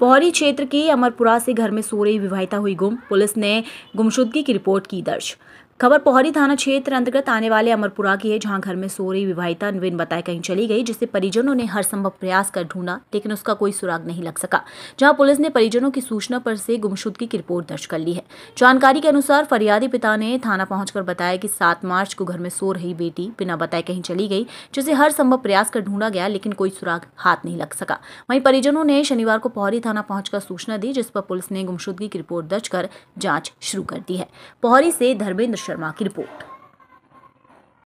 पोहरी क्षेत्र के अमरपुरा से घर में सो रही विवाहिता हुई गुम पुलिस ने गुमशुदगी की रिपोर्ट की दर्ज खबर पोहरी थाना क्षेत्र अंतर्गत आने वाले अमरपुरा की है जहां घर में सो रही विवाहिता अनविन बताए कहीं चली गई जिसे परिजनों ने हर संभव प्रयास कर ढूंढा लेकिन उसका कोई सुराग नहीं लग सका जहां पुलिस ने परिजनों की सूचना पर से गुमशुदगी की रिपोर्ट दर्ज कर ली है जानकारी के अनुसार फरियादी पिता ने थाना पहुंचकर बताया कि सात मार्च को घर में सो रही बेटी बिना बताए कहीं चली गई जिसे हर संभव प्रयास कर ढूंढा गया लेकिन कोई सुराग हाथ नहीं लग सका वहीं परिजनों ने शनिवार को पोहरी थाना पहुंचकर सूचना दी जिस पर पुलिस ने गुमशुदगी की रिपोर्ट दर्ज कर जांच शुरू कर दी है पोहरी से धर्मेंद्र शर्मा की रिपोर्ट